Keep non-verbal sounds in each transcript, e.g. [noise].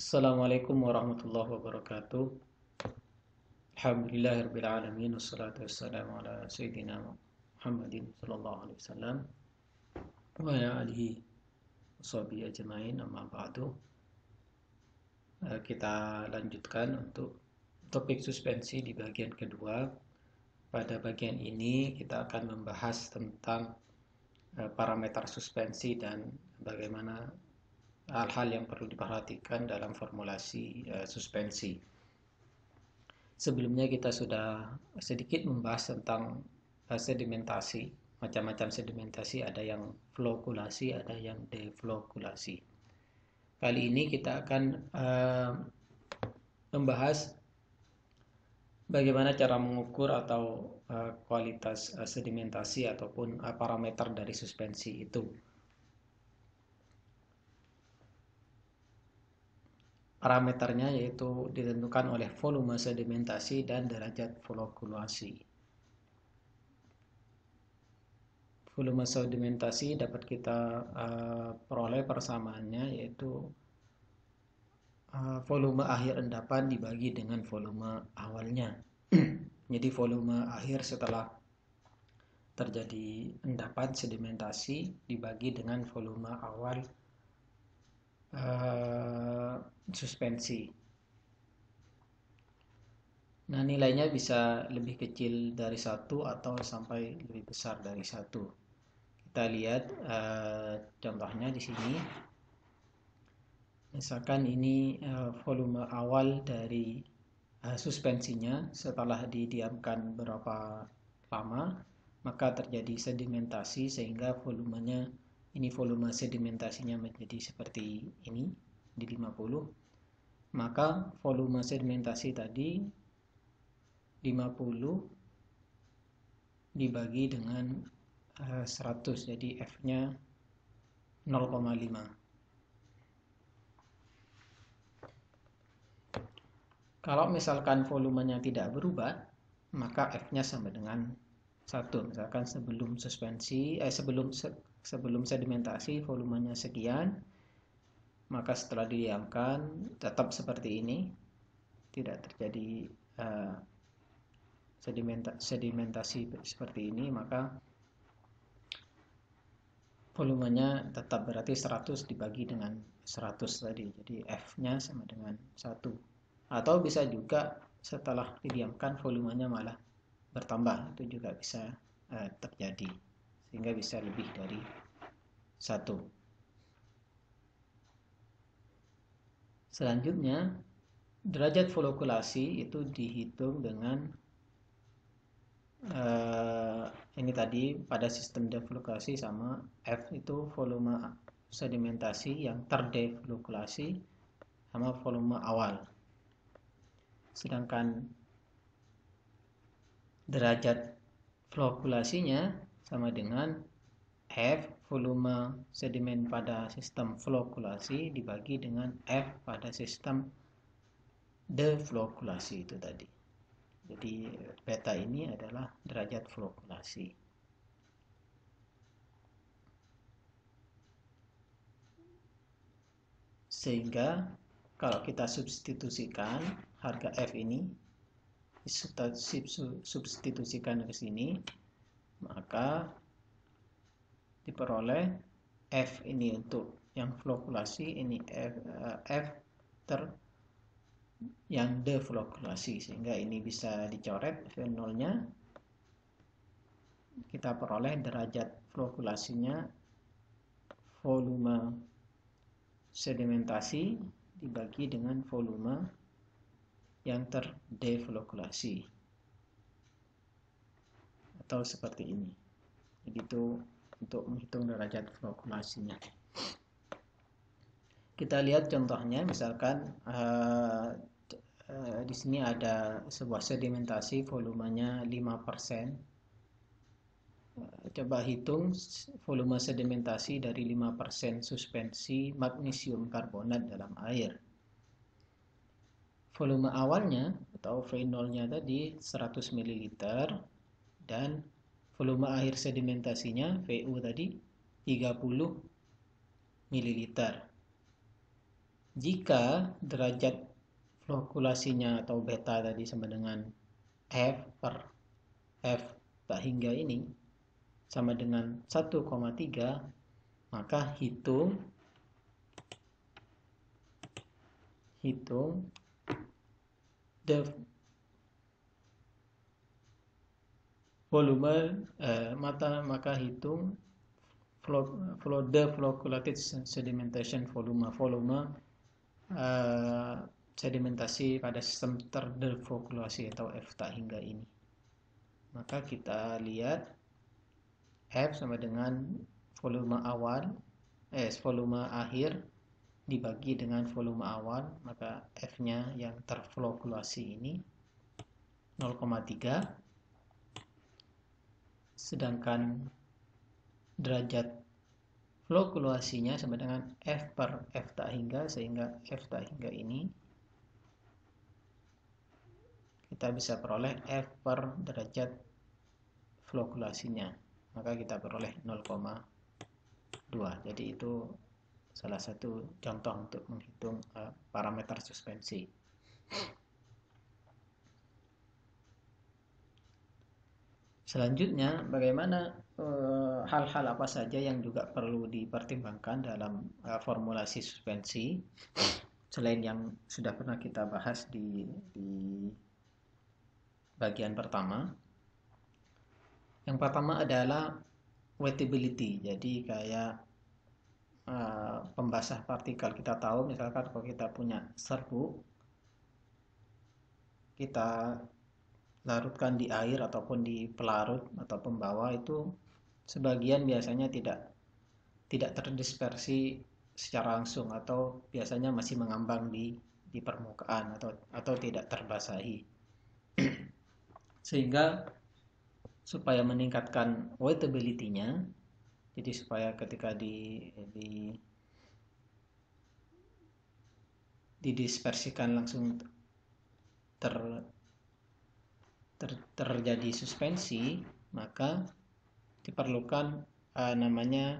Assalamualaikum warahmatullahi wabarakatuh. Alhamdulillahirabbil alamin wassalatu wassalamu ala sayyidina Muhammadin sallallahu alaihi wasallam wa ala alihi washabihi ajmain amma ba'du. Eh, kita lanjutkan untuk topik suspensi di bagian kedua. Pada bagian ini kita akan membahas tentang eh, parameter suspensi dan bagaimana hal-hal yang perlu diperhatikan dalam formulasi uh, suspensi. Sebelumnya kita sudah sedikit membahas tentang uh, sedimentasi, macam-macam sedimentasi, ada yang flokulasi, ada yang deflokulasi. Kali ini kita akan uh, membahas bagaimana cara mengukur atau uh, kualitas uh, sedimentasi ataupun uh, parameter dari suspensi itu Parameternya yaitu ditentukan oleh volume sedimentasi dan derajat flokulasi. Volume sedimentasi dapat kita uh, peroleh persamaannya yaitu uh, volume akhir endapan dibagi dengan volume awalnya. [clears throat] Jadi volume akhir setelah terjadi endapan sedimentasi dibagi dengan volume awal uh, suspensi. Nah, nilainya bisa lebih kecil dari satu atau sampai lebih besar dari satu. Kita lihat uh, contohnya di sini. Misalkan ini uh, volume awal dari uh, suspensinya setelah didiamkan berapa lama, maka terjadi sedimentasi sehingga volumenya ini volume sedimentasinya menjadi seperti ini di 50 maka volume sedimentasi tadi 50 dibagi dengan 100 eh, jadi F nya 0,5 kalau misalkan volumenya tidak berubah maka F nya sama dengan 1 misalkan sebelum suspensi eh sebelum sebelum sedimentasi volumenya sekian maka setelah didiamkan tetap seperti ini tidak terjadi uh, sedimenta sedimentasi seperti ini maka volumenya tetap berarti 100 dibagi dengan 100 tadi jadi F nya sama dengan 1 atau bisa juga setelah didiamkan volumenya malah bertambah itu juga bisa uh, terjadi sehingga bisa lebih dari satu. Selanjutnya, derajat folokulasi itu dihitung dengan uh, ini tadi pada sistem deflokulasi sama F itu volume sedimentasi yang terdeflokulasi sama volume awal. Sedangkan derajat flokulasinya sama dengan F volume sedimen pada sistem flokulasi dibagi dengan F pada sistem deflokulasi itu tadi. Jadi beta ini adalah derajat flokulasi. Sehingga kalau kita substitusikan harga F ini substitusikan ke sini maka diperoleh F ini untuk yang flokulasi ini F, eh, F ter yang deflokulasi sehingga ini bisa dicoret V0-nya kita peroleh derajat flokulasinya volume sedimentasi dibagi dengan volume yang terdeflokulasi atau seperti ini Jadi itu untuk menghitung derajat fluktuasinya kita lihat contohnya misalkan uh, uh, di sini ada sebuah sedimentasi volumenya 5% uh, eh, coba hitung volume sedimentasi dari 5% suspensi magnesium karbonat dalam air volume awalnya atau V0 nya tadi 100 ml dan volume akhir sedimentasinya VU tadi 30 ml. Jika derajat flokulasinya atau beta tadi sama dengan F per F tak hingga ini sama dengan 1,3 maka hitung hitung volume uh, mata maka hitung flow, flow the flocculated sedimentation volume volume uh, sedimentasi pada sistem terdeflokulasi atau F tak hingga ini maka kita lihat F sama dengan volume awal eh volume akhir dibagi dengan volume awal maka F nya yang terflokulasi ini 0,3 sedangkan derajat flokulasinya sama dengan F per F tak hingga sehingga F tak hingga ini kita bisa peroleh F per derajat flokulasinya maka kita peroleh 0,2 jadi itu salah satu contoh untuk menghitung uh, parameter suspensi Selanjutnya, bagaimana eh, hal-hal uh, apa saja yang juga perlu dipertimbangkan dalam uh, formulasi suspensi selain yang sudah pernah kita bahas di, di bagian pertama. Yang pertama adalah wettability. Jadi kayak uh, eh, pembasah partikel kita tahu misalkan kalau kita punya serbuk kita larutkan di air ataupun di pelarut atau pembawa itu sebagian biasanya tidak tidak terdispersi secara langsung atau biasanya masih mengambang di di permukaan atau atau tidak terbasahi [clears throat] sehingga supaya meningkatkan wettability-nya jadi supaya ketika di di didispersikan langsung ter ter terjadi suspensi maka diperlukan uh, namanya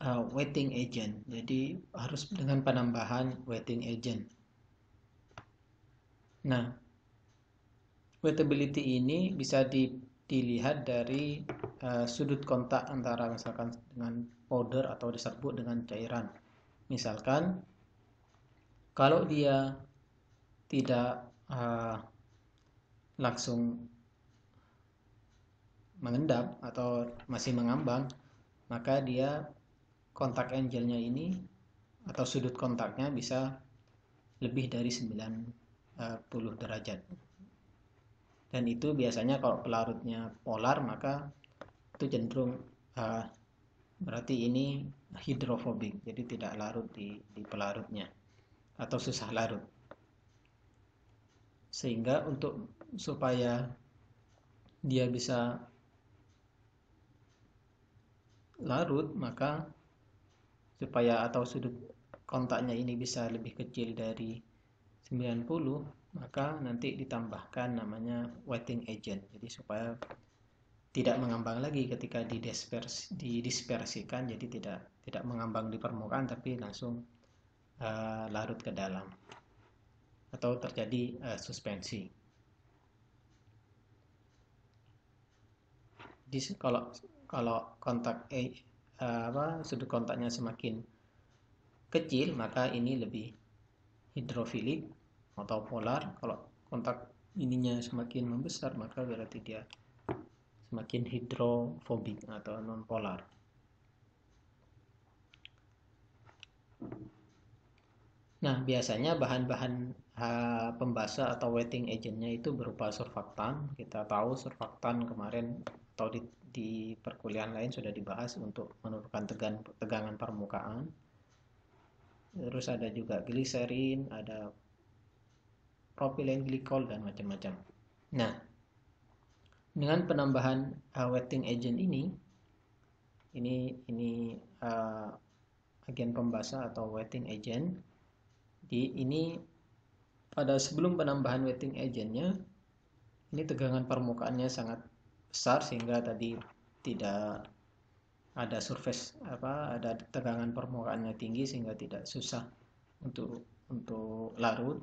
uh, waiting agent jadi harus dengan penambahan waiting agent nah waitability ini bisa di, dilihat dari uh, sudut kontak antara misalkan dengan powder atau diserbuk dengan cairan misalkan kalau dia tidak uh, langsung mengendap atau masih mengambang, maka dia kontak angelnya ini atau sudut kontaknya bisa lebih dari 90 eh, derajat. Dan itu biasanya kalau pelarutnya polar maka itu cenderung uh, berarti ini hidrofobik, jadi tidak larut di, di pelarutnya atau susah larut. Sehingga untuk supaya dia bisa larut maka supaya atau sudut kontaknya ini bisa lebih kecil dari 90 maka nanti ditambahkan namanya wetting agent jadi supaya tidak mengambang lagi ketika didispersi, didispersikan jadi tidak tidak mengambang di permukaan tapi langsung uh, larut ke dalam atau terjadi uh, suspensi di kalau kalau kontak eh, apa sudut kontaknya semakin kecil maka ini lebih hidrofilik atau polar kalau kontak ininya semakin membesar maka berarti dia semakin hidrofobik atau nonpolar Nah, biasanya bahan-bahan uh, eh, pembasa atau wetting agentnya itu berupa surfaktan. Kita tahu surfaktan kemarin atau di, di perkuliahan lain sudah dibahas untuk menurunkan tegan, tegangan permukaan. Terus ada juga gliserin, ada propilen glikol dan macam-macam. Nah, dengan penambahan uh, wetting agent ini, ini ini uh, agen pembasa atau wetting agent, di ini pada sebelum penambahan wetting agentnya, ini tegangan permukaannya sangat besar sehingga tadi tidak ada surface apa ada tegangan permukaannya tinggi sehingga tidak susah untuk untuk larut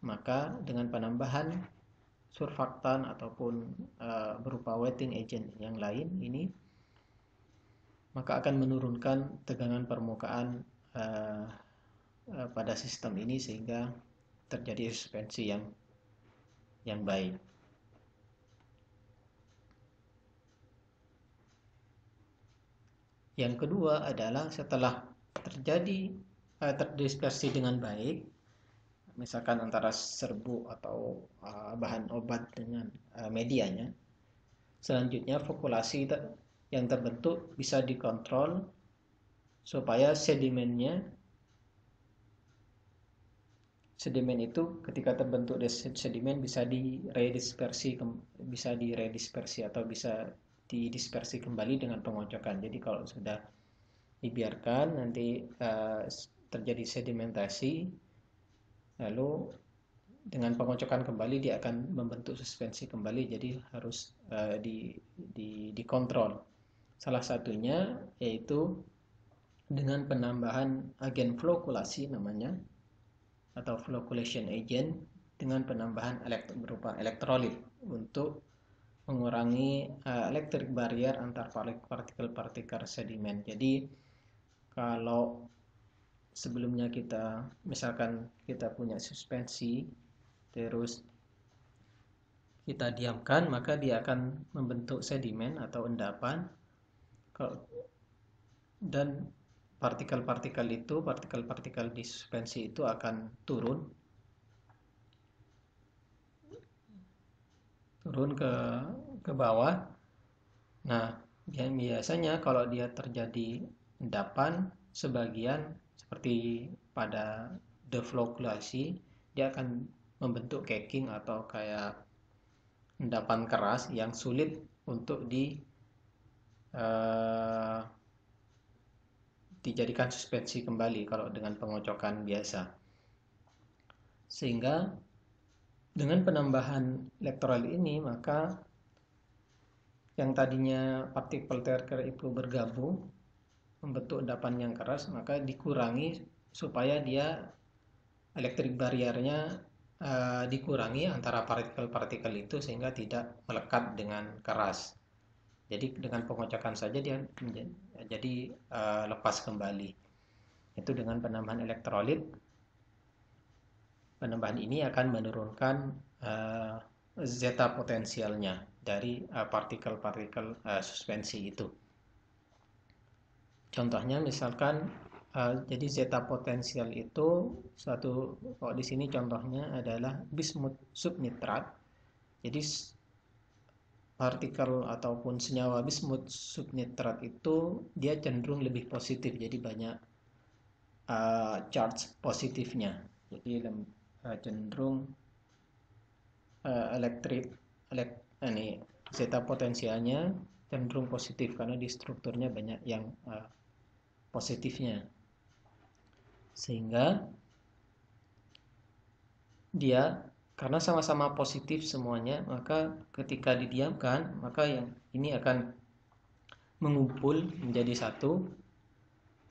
maka dengan penambahan surfaktan ataupun uh, berupa wetting agent yang lain ini maka akan menurunkan tegangan permukaan uh, uh, pada sistem ini sehingga terjadi suspensi yang yang baik. Yang kedua adalah setelah terjadi eh, terdispersi dengan baik, misalkan antara serbu atau uh, bahan obat dengan uh, medianya. Selanjutnya fokulasi yang terbentuk bisa dikontrol supaya sedimennya sedimen itu ketika terbentuk sedimen bisa diredispersi bisa diredispersi atau bisa didispersi kembali dengan pengocokan. Jadi kalau sudah dibiarkan nanti uh, terjadi sedimentasi lalu dengan pengocokan kembali dia akan membentuk suspensi kembali jadi harus uh, di, di dikontrol. Salah satunya yaitu dengan penambahan agen flokulasi namanya atau flokulation agent dengan penambahan elekt berupa elektrolit untuk mengurangi uh, electric barrier antar partikel-partikel sedimen. Jadi kalau sebelumnya kita misalkan kita punya suspensi terus kita diamkan maka dia akan membentuk sedimen atau endapan dan partikel-partikel itu partikel-partikel di suspensi itu akan turun turun ke ke bawah. Nah, yang biasanya kalau dia terjadi endapan sebagian seperti pada deflokulasi dia akan membentuk caking atau kayak endapan keras yang sulit untuk di uh, dijadikan suspensi kembali kalau dengan pengocokan biasa sehingga dengan penambahan elektoral ini, maka yang tadinya partikel terker itu bergabung membentuk endapan yang keras, maka dikurangi supaya dia elektrik bariernya uh, dikurangi antara partikel-partikel itu sehingga tidak melekat dengan keras. Jadi dengan pengocokan saja dia menjadi, jadi uh, lepas kembali. Itu dengan penambahan elektrolit penambahan ini akan menurunkan uh, zeta potensialnya dari eh, partikel-partikel uh, uh, suspensi itu. Contohnya misalkan uh, jadi zeta potensial itu satu kalau oh, di sini contohnya adalah bismut subnitrat. Jadi partikel ataupun senyawa bismut subnitrat itu dia cenderung lebih positif jadi banyak uh, charge positifnya. Jadi Eh, cenderung eh, elektrik elek, ini zeta potensialnya cenderung positif karena di strukturnya banyak yang uh, positifnya sehingga dia karena sama-sama positif semuanya maka ketika didiamkan maka yang ini akan mengumpul menjadi satu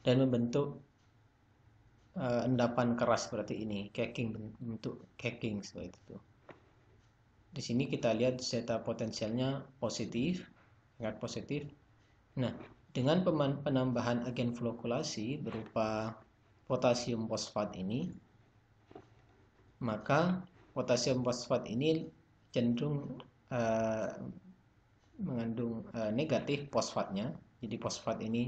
dan membentuk uh, endapan keras seperti ini, caking bentuk caking seperti itu. Di sini kita lihat zeta potensialnya positif, sangat positif. Nah, dengan penambahan agen flokulasi berupa potasium fosfat ini, maka potasium fosfat ini cenderung uh, mengandung uh, negatif fosfatnya. Jadi fosfat ini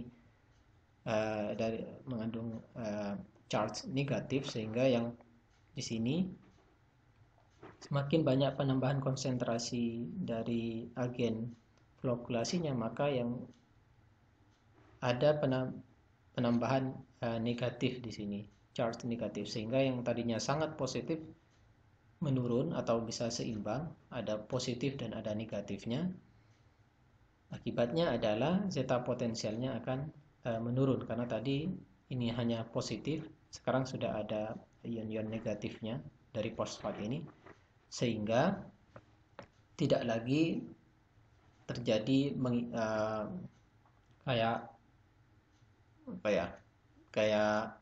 uh, dari mengandung uh, charge negatif sehingga yang di sini semakin banyak penambahan konsentrasi dari agen flokulasinya maka yang ada penambahan eh, negatif di sini charge negatif sehingga yang tadinya sangat positif menurun atau bisa seimbang ada positif dan ada negatifnya akibatnya adalah zeta potensialnya akan eh, menurun karena tadi ini hanya positif sekarang sudah ada ion-ion negatifnya dari fosfat ini sehingga tidak lagi terjadi meng, uh, kayak apa ya kayak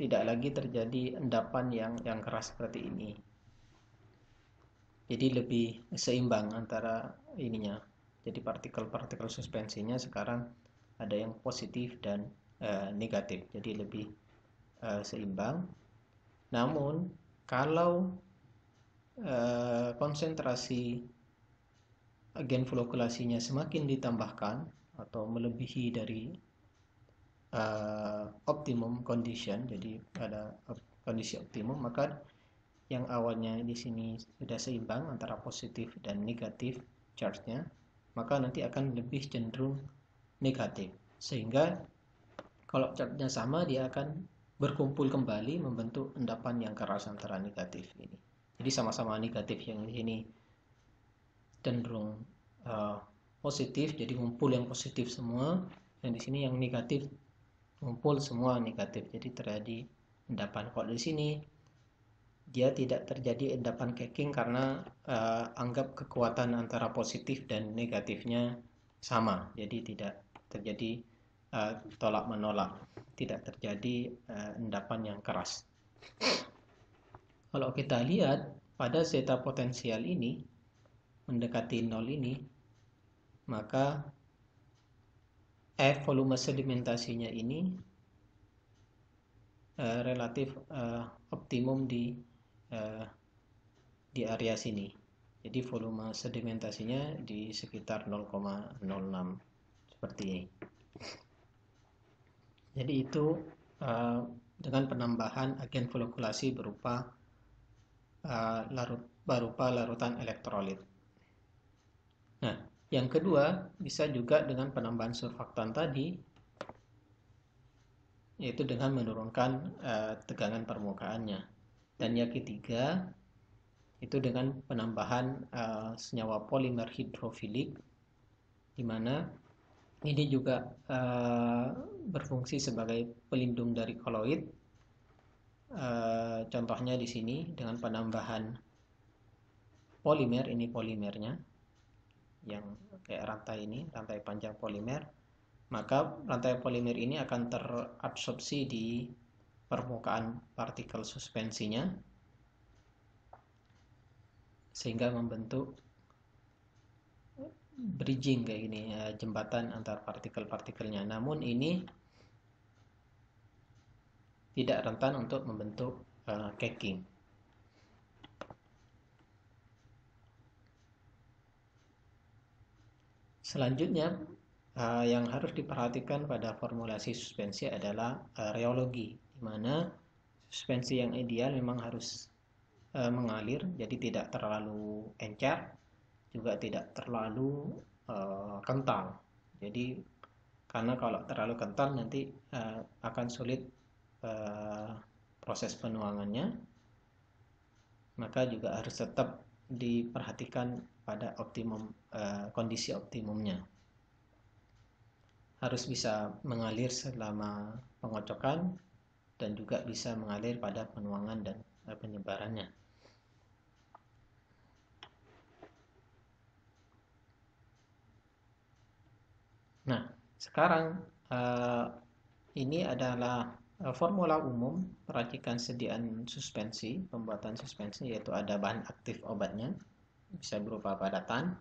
tidak lagi terjadi endapan yang yang keras seperti ini jadi lebih seimbang antara ininya jadi partikel-partikel suspensinya sekarang ada yang positif dan Eh, negatif jadi lebih uh, seimbang namun kalau uh, konsentrasi agen flokulasinya semakin ditambahkan atau melebihi dari uh, optimum condition jadi pada op kondisi optimum maka yang awalnya di sini sudah seimbang antara positif dan negatif charge-nya maka nanti akan lebih cenderung negatif sehingga kalau catnya sama, dia akan berkumpul kembali membentuk endapan yang keras antara negatif ini. Jadi sama-sama negatif yang di sini cenderung uh, positif, jadi kumpul yang positif semua. Yang di sini yang negatif kumpul semua negatif. Jadi terjadi endapan. Kalau di sini dia tidak terjadi endapan keking karena uh, anggap kekuatan antara positif dan negatifnya sama jadi tidak terjadi Eh, tolak menolak, tidak terjadi uh, endapan yang keras. Kalau kita lihat pada zeta potensial ini mendekati nol ini, maka F volume sedimentasinya ini uh, relatif uh, optimum di uh, di area sini. Jadi volume sedimentasinya di sekitar 0,06 seperti ini. Jadi itu uh, dengan penambahan agen folikulasi berupa uh, larut berupa larutan elektrolit. Nah, yang kedua bisa juga dengan penambahan surfaktan tadi yaitu dengan menurunkan uh, tegangan permukaannya. Dan yang ketiga itu dengan penambahan uh, senyawa polimer hidrofilik di mana ini juga uh, berfungsi sebagai pelindung dari koloid uh, contohnya di sini dengan penambahan polimer ini polimernya yang kayak rantai ini rantai panjang polimer maka rantai polimer ini akan terabsorpsi di permukaan partikel suspensinya sehingga membentuk bridging kayak gini ya, jembatan antar partikel-partikelnya namun ini tidak rentan untuk membentuk uh, eh, caking selanjutnya uh, yang harus diperhatikan pada formulasi suspensi adalah uh, reologi di mana suspensi yang ideal memang harus uh, mengalir jadi tidak terlalu encer juga tidak terlalu uh, kental. Jadi karena kalau terlalu kental nanti uh, akan sulit uh, proses penuangannya. Maka juga harus tetap diperhatikan pada optimum uh, kondisi optimumnya. Harus bisa mengalir selama pengocokan dan juga bisa mengalir pada penuangan dan penyebarannya. Nah, sekarang uh, ini adalah eh, formula umum peracikan sediaan suspensi, pembuatan suspensi yaitu ada bahan aktif obatnya, bisa berupa padatan,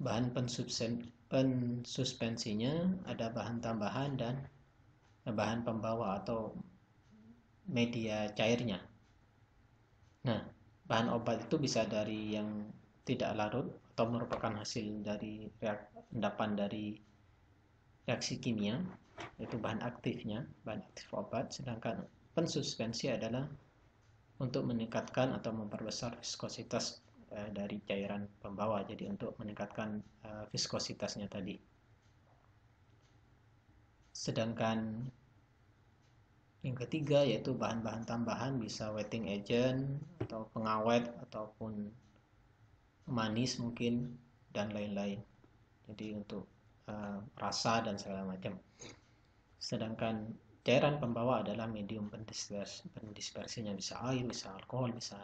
bahan pensuspensinya, ada bahan tambahan dan eh, bahan pembawa atau media cairnya. Nah, bahan obat itu bisa dari yang tidak larut atau merupakan hasil dari reak, endapan dari reaksi kimia yaitu bahan aktifnya bahan aktif obat sedangkan pensuspensi adalah untuk meningkatkan atau memperbesar viskositas eh, dari cairan pembawa jadi untuk meningkatkan eh, viskositasnya tadi sedangkan yang ketiga yaitu bahan-bahan tambahan bisa wetting agent atau pengawet ataupun manis mungkin dan lain-lain jadi untuk uh, rasa dan segala macam sedangkan cairan pembawa adalah medium pendispers pendispersinya bisa air bisa alkohol bisa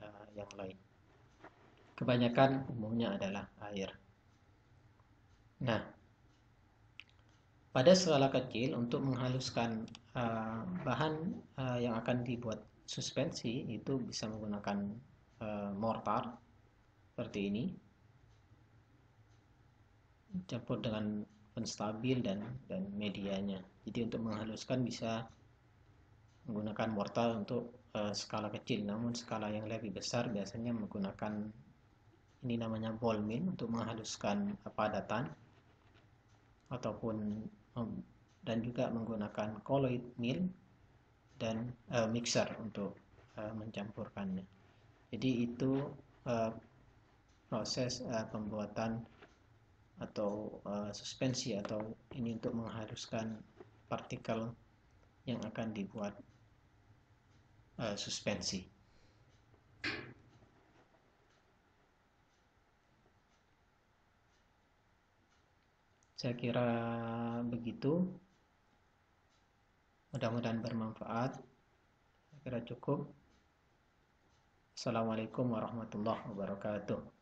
uh, yang lain kebanyakan umumnya adalah air nah pada skala kecil untuk menghaluskan uh, bahan uh, yang akan dibuat suspensi itu bisa menggunakan uh, mortar seperti ini campur dengan penstabil dan dan medianya jadi untuk menghaluskan bisa menggunakan mortal untuk uh, skala kecil namun skala yang lebih besar biasanya menggunakan ini namanya ball mill untuk menghaluskan padatan ataupun um, dan juga menggunakan colloid mill dan uh, mixer untuk uh, mencampurkannya jadi itu uh, proses uh, pembuatan atau uh, suspensi atau ini untuk mengharuskan partikel yang akan dibuat uh, suspensi. Saya kira begitu. Mudah-mudahan bermanfaat. Saya kira cukup. Assalamualaikum warahmatullahi wabarakatuh.